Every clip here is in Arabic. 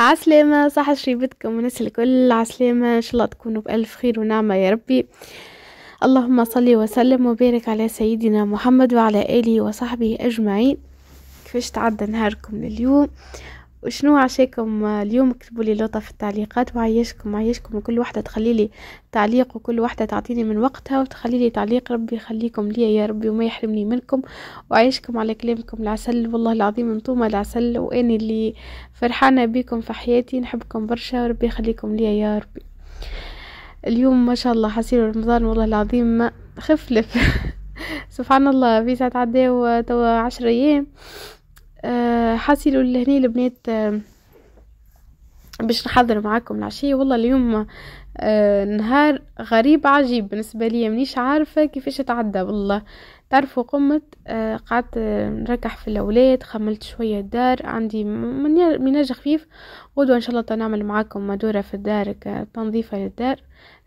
عسلامة صحة شريبتكم والناس الكل عسلامة إن شاء الله تكونوا بألف خير ونعمة يا ربي اللهم صل وسلم وبارك على سيدنا محمد وعلى آله وصحبه أجمعين كيفاش تعدى نهاركم لليوم وشنو عشاكم آه، اليوم اكتبوا لي لطف في التعليقات وعيشكم عيشكم وكل واحدة تخلي لي تعليق وكل واحدة تعطيني من وقتها وتخلي لي تعليق ربي يخليكم لي يا ربي وما يحرمني منكم وعيشكم على كلامكم العسل والله العظيم انتم العسل واني اللي فرحانة بكم في حياتي نحبكم برشا وربي يخليكم لي يا ربي اليوم ما شاء الله حصير رمضان والله العظيم خفلف سبحان الله في ساعة عداو توا عشر أيام آه، حاسيلو لهني البنات آه، باش نحضر معاكم العشيه والله اليوم آه، نهار غريب عجيب بالنسبه لي مانيش عارفه كيفاش تعدى والله تعرفوا قمت قعدت نركح في الاولاد خملت شويه الدار عندي مناج خفيف غدوه ان شاء الله نعمل معاكم مدوره في الدار تنظيفه للدار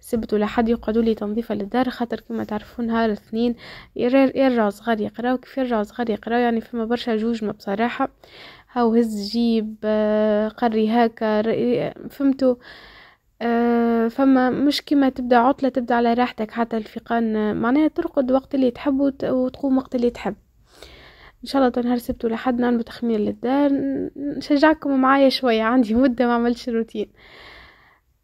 سبت لحد يقعدوا لي تنظيفة للدار خاطر كما تعرفون نهار اثنين يرى صغار يقراو كيف يرى صغار يقراو يعني فما برشا ما بصراحة هاو هز جيب آه، قري هاكا فهمتوا آه، فما مش كما تبدا عطلة تبدا على راحتك حتى الفيقان آه، معناها ترقد وقت اللي تحب وتقوم وقت اللي تحب ان شاء الله نهار سبت لحد نعمل تخمير للدار نشجعكم معايا شوية عندي مدة ما عملتش روتين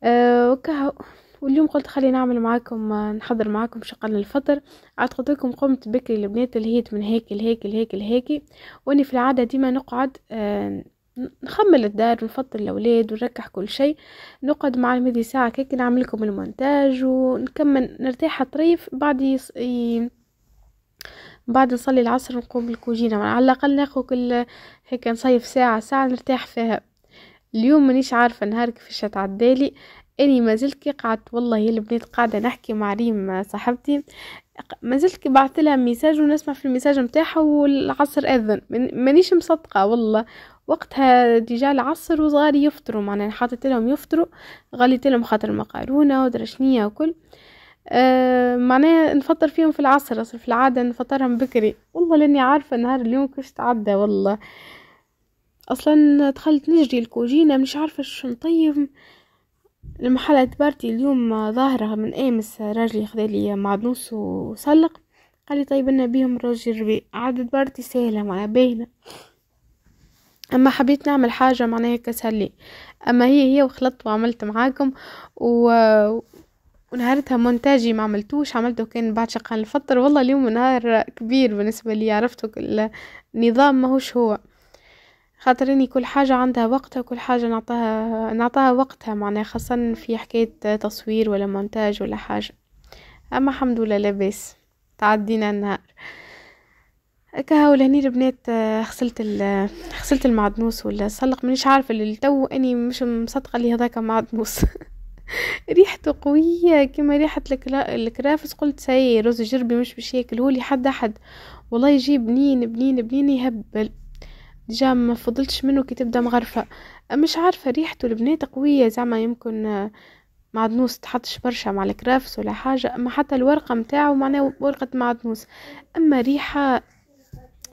أه وكهو واليوم قلت خلينا نعمل معاكم نحضر معاكم شقة للفطر اعتقد لكم قمت بكري البنات الهيت من هيك لهيك لهيك لهيك واني في العاده ديما نقعد آه، نخمل الدار ونفطر الاولاد ونركح كل شيء نقعد مع المدي ساعه كيك نعمل لكم المونتاج ونكمل نرتاح طريف بعد يص... ي... بعد نصلي العصر نقوم بالكوجينة على الأقل ناخد كل هيك نصيف ساعة ساعة نرتاح فيها اليوم مانيش عارفة نهار كيفاش تعدالي اني ما زلت كي قعدت والله يا البنات قاعده نحكي مع ريم صاحبتي ما زلت كي بعثت لها ميساج ونسمع في الميساج نتاعها والعصر اذن مانيش مصدقه والله وقتها ديجا العصر وصغاري يفطروا معناها حاطت لهم يفطروا غليت لهم خاطر مقارونه ودرا شنيا وكل أه معناها نفطر فيهم في العصر اصل في العاده نفطرهم بكري والله لاني عارفه نهار اليوم كيفاش تعدى والله اصلا دخلت نجري الكوجينه مش عارفه شو نطيب المحل بارتي اليوم ظاهرة من امس راجلي خذالي معدنوس وسلق قال لي طيب انا بيهم روج ربي عدد بارتي سهلة مع باينة اما حبيت نعمل حاجة معناها كسلي اما هي هي وخلطت وعملت معاكم و... ونهارتها مونتاجي ما عملتوش عملته كان بعد شقان الفطر والله اليوم نهار كبير بالنسبة لي عرفتوا النظام ماهوش هو خاطر اني كل حاجة عندها وقتها وكل حاجة نعطاها نعطاها وقتها معناها خاصة في حكاية تصوير ولا مونتاج ولا حاجة اما الحمد لله لاباس تعدينا النهار كهو لهني البنات غسلت غسلت المعدنوس ولا سلق مانيش عارفه للتو اني مش مصدقه لي هذاك معدنوس ريحته قويه كما ريحه الكرا... الكرافس قلت سي رز جربي مش باش ياكلهولي حد احد والله يجي بنين بنين بنين يهبل ديجا ما فضلتش منه كي تبدا مغرفه مش عارفه ريحته البنات قويه زعما يمكن معدنوس تحطش برشا مع الكرافس ولا حاجه اما حتى الورقه نتاعو معناها ورقه معدنوس اما ريحه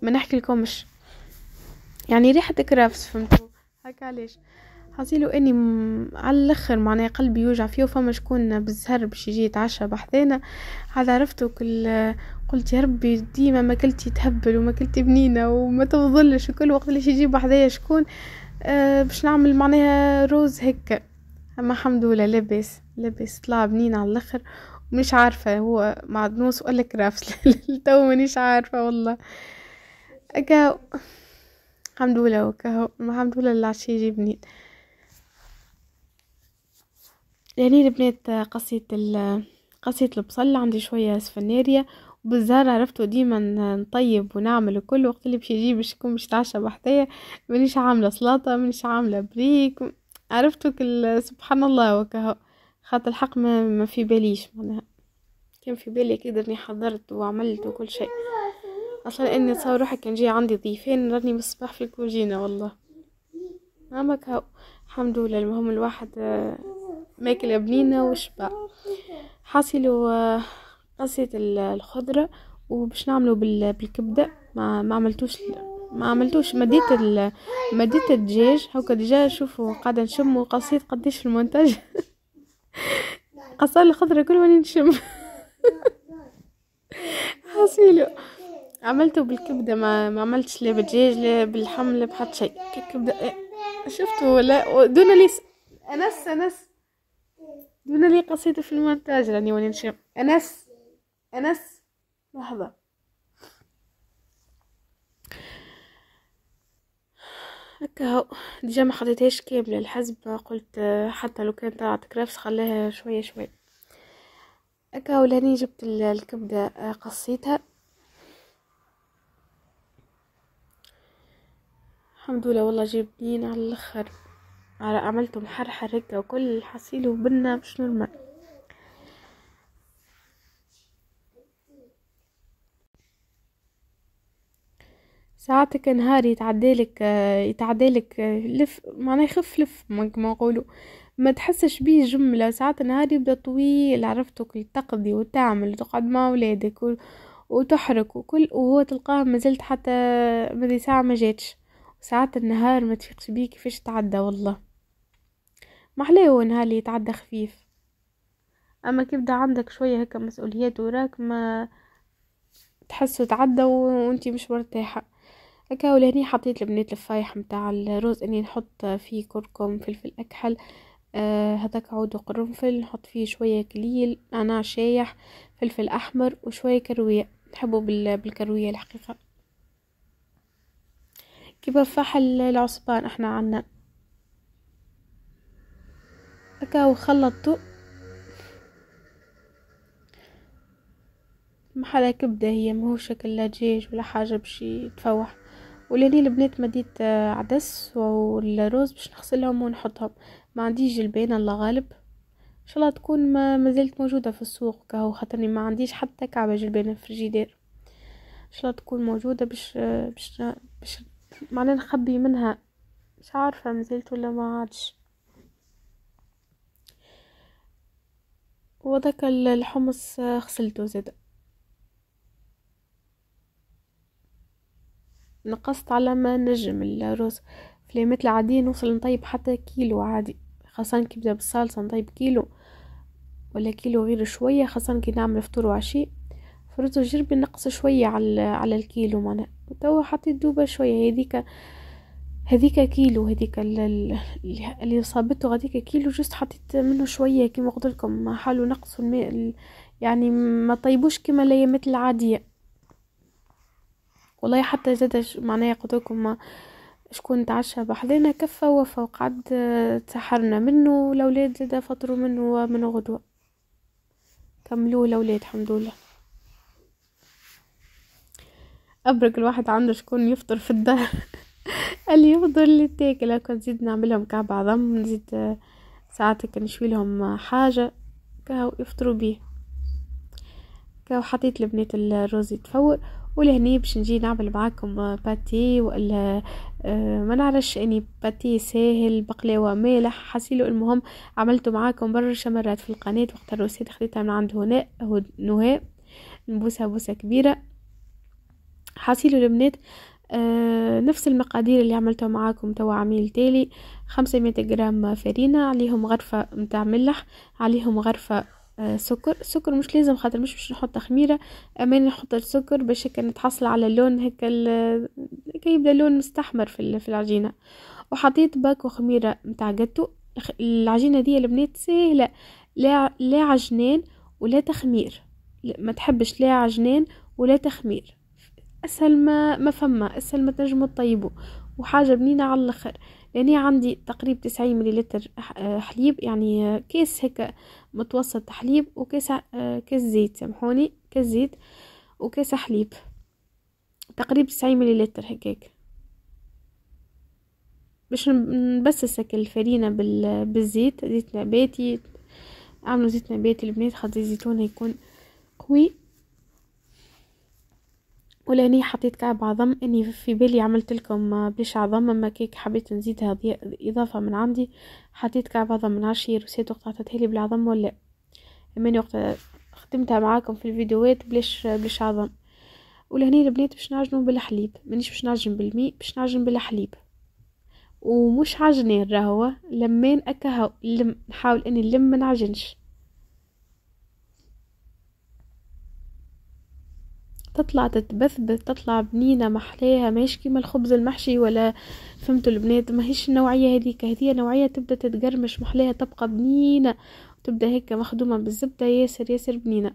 ما نحكي لكمش يعني ريحه كرافس فهمتوا هكا علاش حصيلو اني م... على الاخر معناها قلبي يوجع فيه وفما شكون بالزهر باش يجي يتعشى بحذانا هذا عرفتو كل قلت يا ربي ديما ما كلت تهبل وما كلت بنينه وما تفضلش وكل وقت اللي يجيب بحذايا شكون أه باش نعمل معناها روز هكا اما الحمد لله لاباس لاباس طلع بنين على الاخر مش عارفه هو معدنوس ولا كرافس لتو مانيش عارفه والله اكا الحمد لله وكهو الحمد لله العشي يجي بنين يعني البنات قصيت قصيت البصل عندي شوية سفنارية بالزهر عرفت وديما نطيب ونعمل كل وقت اللي باش يجي باش يكون باش تعشى بحدايا مانيش عامله سلطه مانيش عامله بريك عرفتو كل سبحان الله وكهو خاطر الحق ما, ما في باليش معناها كان في بالي اكيد اني حضرت وعملت وكل شيء اصلا اني تصور روحي كان جاي عندي ضيفين راني من الصباح في الكوجينة والله اما كهو الحمد لله المهم الواحد آه، ماكل بنينة وشبع حاصل و قصيت الخضرة وباش نعمله بالكبدة ما, ما عملتوش ما عملتوش مديت مديت الدجاج هكا ديجا شوفوا قاعده نشم وقصيت قديش في المونتاج قصار الخضره كل ما نشم حصيلو عملته بالكبده ما, ما عملتش لا بالدجاج لا باللحم لا بحد شيء كبده شفتوا ولا دون لي انس انس دون لي قصيده في المونتاج راني يعني نشم انس أنس لحظة هكا هو ديجا ما خديتهاش كامله الحزب قلت حتى لو كان طلعت كرافس خليها شويه شويه هكا هو لاني جبت الكبده آه، قصيتها الحمد لله والله جاي على الاخر على عملته هكا وكل حصيله وبنا مش نورمال ساعتك نهار يتعدالك آه، يتعدالك آه، لف معناه يخف لف ما نقولو ما تحسش بيه جملة ساعات النهار يبدا طويل عرفتك تقضي وتعمل وتقعد مع ولادك وتحرك وكل وهو تلقاه مازلت حتى مدي ساعة ما جاتش ساعات النهار ما تفيقش بيه كيفاش تعدى والله محلاه هو نهار اللي يتعدى خفيف اما كيبدا عندك شوية هكا مسؤوليات وراك ما تحسه تعدى وانتي مش مرتاحه هكا ولهني حطيت البنات الفايح متاع الروز اني نحط فيه كركم فلفل اكحل آه هذاك عود وقرنفل نحط فيه شويه كليل نعناع شايح فلفل احمر وشويه كرويه تحبوا بالكرويه الحقيقه كيف فحل العصبان احنا عنا هكا وخلطته محل كبدة هي مهو شكل لا دجاج ولا حاجة باش يتفوح ولاني البنات مديت آه، عدس والروز باش نغسلهم ونحطهم ما عنديش جلبانه الله غالب ان شاء الله تكون ما مازالت موجوده في السوق كهو خاطرني ما عنديش حتى كعبه جلبانه في الجدار ان شاء الله تكون موجوده باش آه، باش باش معناها نخبي منها مش عارفه مازالت ولا ما عادش وذاك الحمص آه، غسلته زاده نقصت على ما نجم الرز في الأيامات العادية نوصل نطيب حتى كيلو عادي خاصة كي نبدأ بالصلصة نطيب كيلو ولا كيلو غير شوية خاصة كي نعمل فطور وعشي فرز الجربي نقص شوية على على الكيلو معناها وتوا حطيت دوبة شوية هذيك هذيك كيلو هذيك اللي صابته غاديك كيلو جست حطيت منه شوية كيما قلت لكم حالو نقصوا الماء يعني ما طيبوش كيما الايامات العاديه والله حتى زاد معناها قدوكم شكون تعشى بحذنا كفى وفى وقعد تسحرنا آه، منه الاولاد زاد فطروا منه ومن غدوه كملوه الاولاد الحمد لله ابرك الواحد عنده شكون يفطر في الدار اللي يفطر اللي تاكل كنت نزيد نعملهم كعب عظم نزيد آه، ساعات نشوي لهم حاجه كاو يفطروا بيه كاو حطيت لبنات الروز يتفور ولهني باش نجي نعمل معاكم باتي ولا آه، ما نعرفش اني باتي ساهل بقلاوه مالح حسيلو المهم عملته معاكم برشا مرات في القناه وقت الروسيت خديتها من عند هنا نهاء نبوسها بوسه كبيره حسيلو البنات آه نفس المقادير اللي عملتها معاكم توا عميل تالي 500 جرام فرينة عليهم غرفة متاع ملح عليهم غرفة آه، سكر سكر مش لازم خاطر مش باش نحط خميره اما نحط السكر باش هكا نتحصل على اللون هكا هكا يبدا لون مستحمر في في العجينه وحطيت باكو خميره نتاع جاتو العجينه دي البنات سهله لا لا عجنان ولا تخمير ما تحبش لا عجنان ولا تخمير اسهل ما ما فما اسهل ما تنجموا تطيبوا وحاجه بنينه على الاخر يعني عندي تقريبا تسعين مليلتر آه، حليب يعني آه، كيس هيك متوسط حليب وكيس آه، كيس زيت سامحوني كيس زيت وكيس حليب تقريبا تسعين مليلتر هيك باش نبسس هيك الفرينة بالزيت زيت نباتي اعملوا زيت نباتي البنات خاطر الزيتون يكون قوي ولاني حطيت كعب عظم اني في بالي عملت لكم بليش عظم اما كيك حبيت نزيد هذه اضافه من عندي حطيت كعب عظم من عشية روسيت وقطعتها لي بالعظم ولا اماني وقت خدمتها معاكم في الفيديوهات بليش بليش عظم ولهني البنات باش نعجنو بالحليب مانيش باش نعجن بالماء باش نعجن بالحليب ومش عجنان راهو لمين اكهو لم نحاول اني نلم منعجنش تطلع تتبثبث تطلع بنينة محلاها ماهيش كيما الخبز المحشي ولا فهمتوا البنات ماهيش النوعية هذيك هذه نوعية تبدا تتقرمش محلاها تبقى بنينة وتبدا هيك مخدومة بالزبدة ياسر ياسر بنينة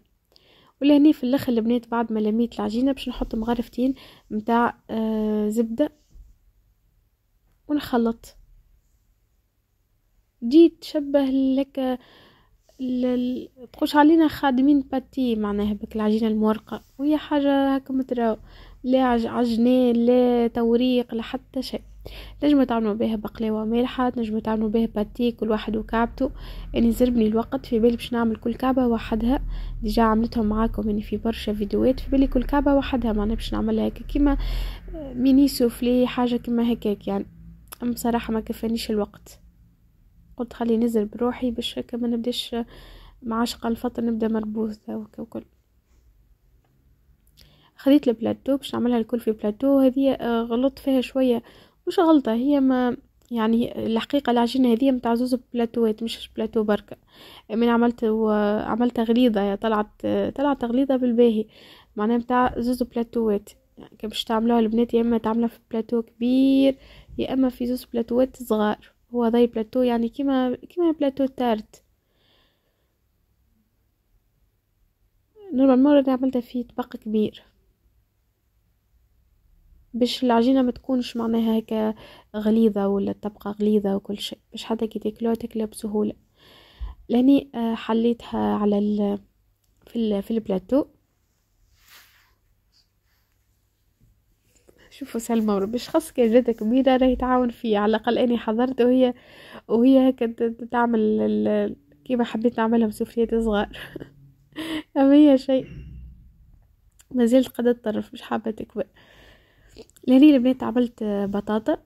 ولهني في الاخر البنات بعد ما لميت العجينة باش نحط مغرفتين متاع آه زبدة ونخلط جيت شبه لك تقولش علينا خادمين باتي معناها بك العجينه المورقه وهي حاجه هكا متراو لا عجنة لا توريق لا حتى شيء نجمو تعملوا بها بقلاوة مالحة نجمو تعملوا بها باتي كل واحد وكعبته أنا يعني زربني الوقت في بالي باش نعمل كل كعبة وحدها ديجا عملتهم معاكم اني يعني في برشا فيديوهات في بالي كل كعبة وحدها معناها باش نعملها هكا كيما ميني سوفلي حاجة كيما هكاك يعني بصراحة ما كفانيش الوقت قلت خلي نزل بروحي باش هكا ما نبداش معاشقة الفطر نبدا مربوطة وكل خديت البلاتو باش نعملها الكل في بلاتو هذه آه، غلطت فيها شوية مش غلطة هي ما يعني الحقيقة العجينة هذه متاع زوز بلاتوات مش بلاتو بركة من عملت وعملت غليظة طلعت آه، طلعت غليظة بالباهي معناها متاع زوز بلاتوات يعني باش تعملوها البنات يا اما تعملها في بلاتو كبير يا اما في زوز بلاتوات صغار هو زي بلاتو يعني كيما كيما بلاتو تارت نورمالمون مرة عملتها في طبق كبير باش العجينة ما تكونش معناها هكا غليظة ولا الطبقة غليظة وكل شيء باش حتى كي تاكلوها تاكلها بسهولة لاني آه، حليتها على في ال في البلاتو شوفوا سلمى مش خاص كان جدة كبيرة راهي تعاون فيه على الأقل أني حضرت وهي وهي كانت تعمل كيما حبيت نعملهم سفريات صغار أما هي شيء مازالت قد الطرف مش حابة تكبر لاني البنات عملت بطاطا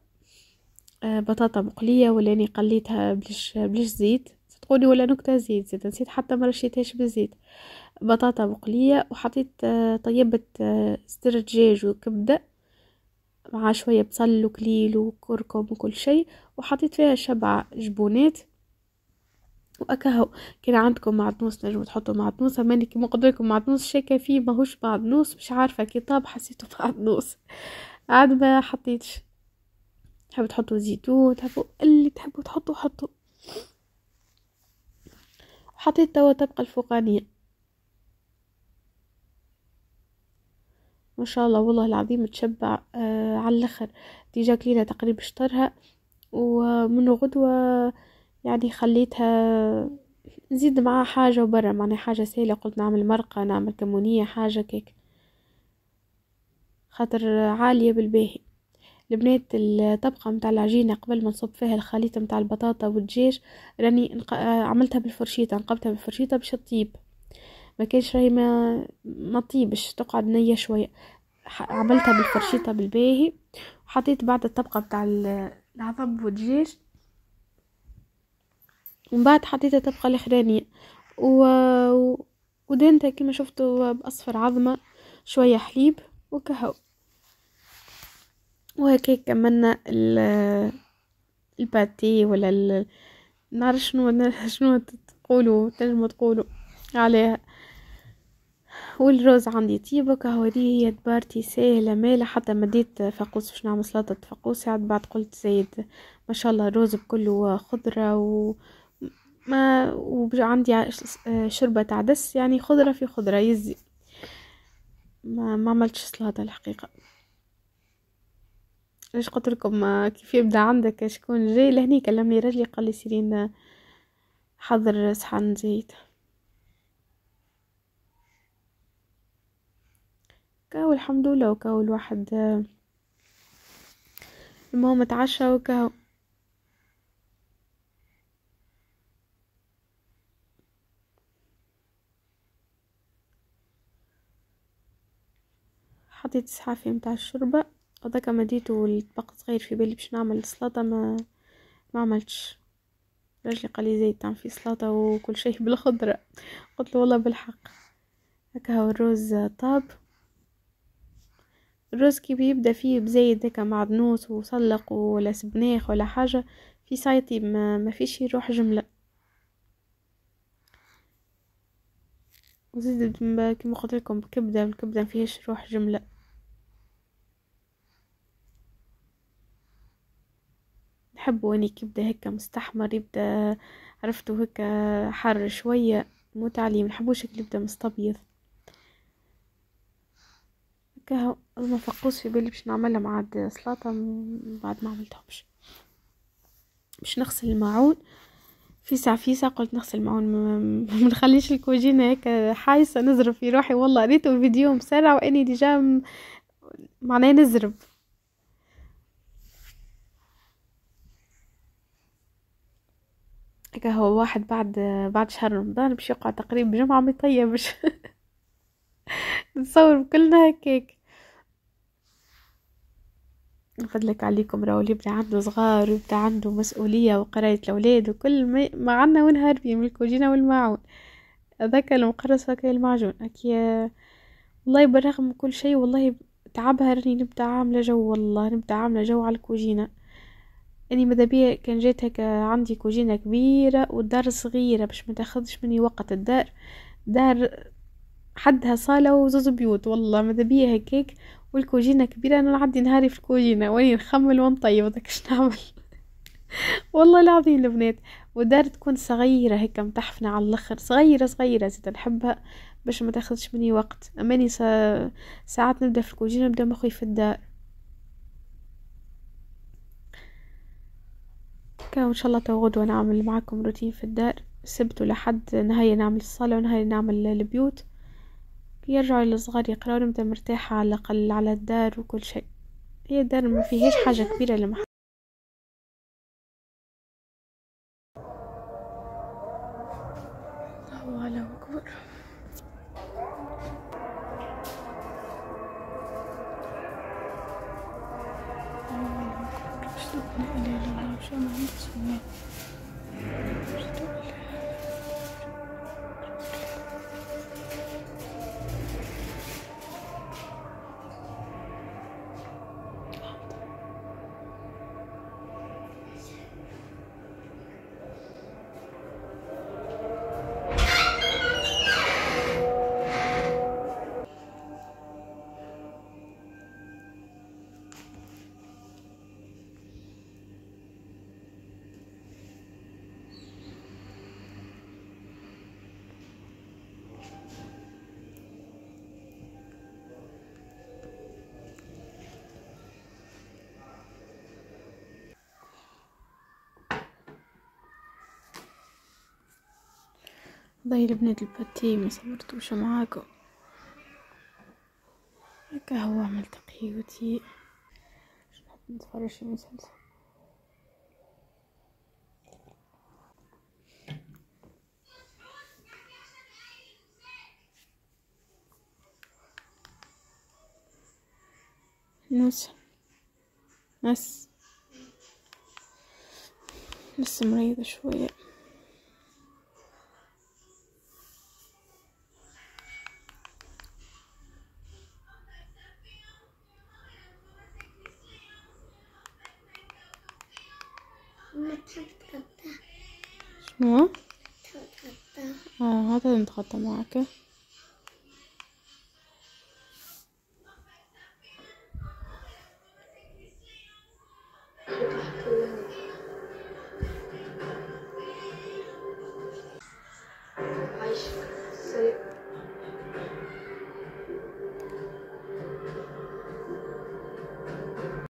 آه، بطاطا مقلية ولاني قليتها بلش بلش زيت صدقوني ولا نكتة زيت زيت نسيت حتى ما رشيتهاش بالزيت بطاطا مقلية وحطيت آه، طيبة صدر آه، دجاج وكبدة مع شوية بصل وكليل وكركم وكل شيء وحطيت فيها شبع جبونات واكهو كان عندكم معدنوس نجم تحطوا معدنوس أما كيما قلت لكم معدنوس شاكه فيه ماهوش معدنوس مش عارفه كي طاب حسيته معدنوس عاد ما حطيتش تحبوا تحطوا زيتون تحبوا اللي تحبوا تحطوا حطوا حطيت توا طبقة الفوقانية ما شاء الله والله العظيم تشبع آه على الاخر دي جاكلينا تقريبا شطرها ومن غدوة يعني خليتها نزيد معاها حاجة وبرا معناها حاجة سهلة قلت نعمل مرقة نعمل كمونية حاجة كيك خاطر عالية بالباهي البنات الطبقة متاع العجينة قبل ما نصب فيها الخليط متاع البطاطا والدجاج راني آه، عملتها بالفرشيطة نقبتها بالفرشيطة باش تطيب ما كانش راهي ما ما طيبش تقعد نية شوية عملتها بالفرشيطة بالباهي وحطيت بعد الطبقة بتاع العظم والدجاج ومن بعد حطيت الطبقة الأخرانية و... ودانتها كما شفتوا بأصفر عظمة شوية حليب وكهو وهكي كملنا الباتي ولا ال... نعرف شنو شنو تقولوا تنجموا تقولوا عليها والروز عندي طيبة كهوري هي تبارتي ساهلة مالة حتى مديت فقوس باش نعمل سلطة فقوس عاد بعد قلت زايد ما شاء الله الروز بكله خضرة و ما وعندي شربة عدس يعني خضرة في خضرة يزي ما, ما عملتش سلطة الحقيقة ليش قلت لكم كيف يبدا عندك شكون جاي لهني كلمني رجلي قال لي سيرين حضر صحن زيت كاو الحمد لله وكاو الواحد المهم تعشى وكاو حطيت صحافي متاع الشوربه هذاك ديتو الطبق صغير في بالي باش نعمل السلطه ما ما عملتش رجلي قال لي زيت تعمل في سلطه وكل شيء بالخضره قلت له والله بالحق هكا الرز الروز طاب الرز كي بيبدا فيه بزايد هكا معدنوس وسلق ولا سبناخ ولا حاجه في سايتي ما, ما فيش يروح جمله وزيد كيما قلت لكم كبده الكبده ما فيهاش روح جمله نحب واني كبده هكا مستحمر يبدا عرفتو هكا حر شويه مو تعليم نحبوش يبدا مستبيض كه ما فقوس في بالي باش نعملها مع السلطه بعد ما عملتهمش باش نغسل الماعون في ساعة في ساعة قلت نغسل الماعون ما نخليش الكوجينة هيك حايسة نزرب في روحي والله قريته فيديو مسرع واني ديجا معناه نزرب هكا هو واحد بعد بعد شهر رمضان باش يقعد تقريبا جمعة ما يطيبش نصور كلنا هكاك نفضلك عليكم راهو اللي بدا عنده صغار وبدا عنده مسؤولية وقراية الأولاد وكل ما, عندنا عنا ونهار من الكوجينة والمعون هذاك المقرص هكا المعجون أكيا والله بالرغم من كل شيء والله تعبها راني نبدا عاملة جو والله نبدا عاملة جو على الكوجينة اني ماذا بيا كان جات هكا عندي كوجينة كبيرة والدار صغيرة باش ما تاخذش مني وقت الدار دار حدها صالة وزوز بيوت والله ماذا بيا هكاك والكوجينة كبيرة أنا نعدي نهاري في الكوجينة واني نخمل ونطيب داكش نعمل والله العظيم البنات ودار تكون صغيرة هيك متحفنة على الأخر صغيرة صغيرة زيد نحبها باش ما تاخذش مني وقت أماني سا... ساعات نبدأ في الكوجينة نبدأ مخي في الدار هكا وان شاء الله تو غدوة نعمل معكم روتين في الدار السبت لحد نهاية نعمل الصالة ونهاية نعمل البيوت بيرجعوا الصغار يقراو لهم مرتاحة على الأقل على الدار وكل شيء هي الدار ما فيهاش حاجة كبيرة لمحل هذا لبنة الباتي ما صورتوش معاكم هكا هو عمل تقيوتي نحب نتفرج في مسلسل نوس نس لسه مريضة شوية اه هذا نتغطى معاك